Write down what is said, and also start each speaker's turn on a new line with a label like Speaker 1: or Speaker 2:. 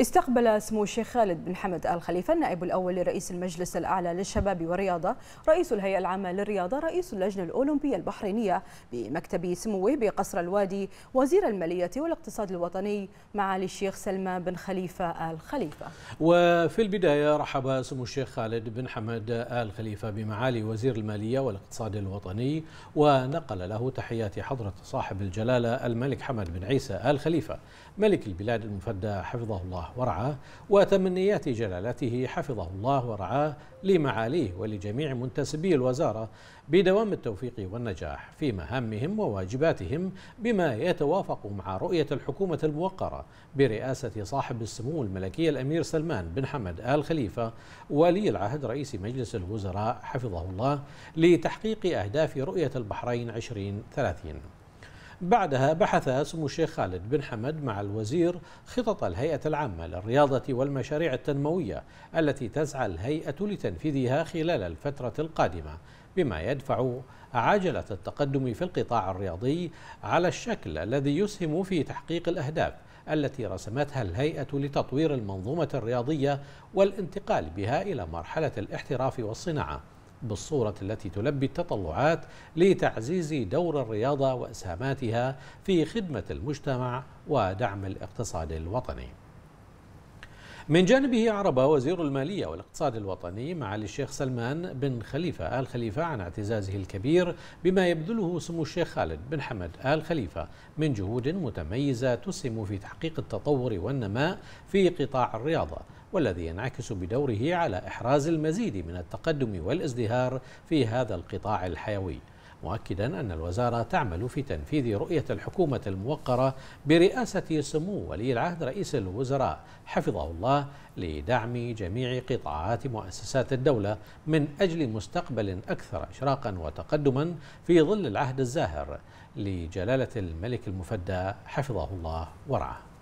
Speaker 1: استقبل سمو الشيخ خالد بن حمد آل خليفة النائب الأول لرئيس المجلس الأعلى للشباب والرياضة رئيس الهيئة العامة للرياضة رئيس اللجنة الأولمبية البحرينية بمكتب سموه بقصر الوادي وزير المالية والاقتصاد الوطني معالي الشيخ سلمان بن خليفة آل خليفة
Speaker 2: وفي البداية رحب سمو الشيخ خالد بن حمد آل خليفة بمعالي وزير المالية والاقتصاد الوطني ونقل له تحيات حضرة صاحب الجلالة الملك حمد بن عيسى آل خليفة ملك البلاد المفدى حفظه الله الله ورعاه وتمنيات جلالته حفظه الله ورعاه لمعاليه ولجميع منتسبي الوزارة بدوام التوفيق والنجاح في مهامهم وواجباتهم بما يتوافق مع رؤية الحكومة الموقرة برئاسة صاحب السمو الملكي الأمير سلمان بن حمد آل خليفة ولي العهد رئيس مجلس الوزراء حفظه الله لتحقيق أهداف رؤية البحرين 2030 بعدها بحث سمو الشيخ خالد بن حمد مع الوزير خطط الهيئة العامة للرياضة والمشاريع التنموية التي تسعى الهيئة لتنفيذها خلال الفترة القادمة بما يدفع عجلة التقدم في القطاع الرياضي على الشكل الذي يسهم في تحقيق الأهداف التي رسمتها الهيئة لتطوير المنظومة الرياضية والانتقال بها إلى مرحلة الاحتراف والصناعة بالصورة التي تلبي التطلعات لتعزيز دور الرياضة وإسهاماتها في خدمة المجتمع ودعم الاقتصاد الوطني من جانبه عرب وزير المالية والاقتصاد الوطني معالي الشيخ سلمان بن خليفة آل خليفة عن اعتزازه الكبير بما يبذله سمو الشيخ خالد بن حمد آل خليفة من جهود متميزة تسهم في تحقيق التطور والنماء في قطاع الرياضة والذي ينعكس بدوره على إحراز المزيد من التقدم والازدهار في هذا القطاع الحيوي مؤكدا أن الوزارة تعمل في تنفيذ رؤية الحكومة الموقرة برئاسة سمو ولي العهد رئيس الوزراء حفظه الله لدعم جميع قطاعات مؤسسات الدولة من أجل مستقبل أكثر إشراقا وتقدما في ظل العهد الزاهر لجلالة الملك المفدى حفظه الله ورعاه